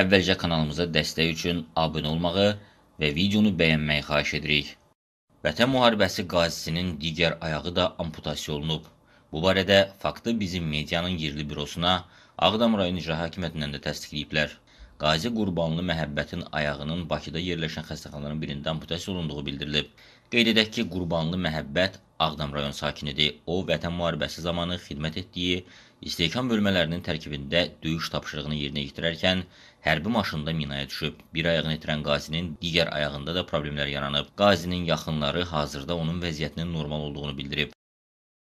Əvvəlcə kanalımıza dəstək üçün abunə olmağı və videonu bəyənməyi xahiş edirik. Vətən müharibəsi qazisinin digər ayağı da amputasiya olunub. Bu barədə faktı bizim medianın yerli bürosuna Ağdam rayon icra hakimiyyətindən də təsdiqləyiblər. Qazi Qurbanlı Məhəbbətin ayağının Bakıda yerləşən xəstəxanaların birində amputasiya olunduğu bildirilib. Qeyd edək ki, Qurbanlı Məhəbbət Ağdam rayon sakinidir. O, Vətən müharibəsi zamanı xidmət etdiyi istehkam bölmələrinin tərkibində döyüş tapşırığını yerinə yetirərkən hərbi maşında minaya düşüb. Bir ayağını itirən qazinin digər ayağında da problemlər yaranıb. Qazinin yaxınları hazırda onun vəziyyətinin normal olduğunu bildirib.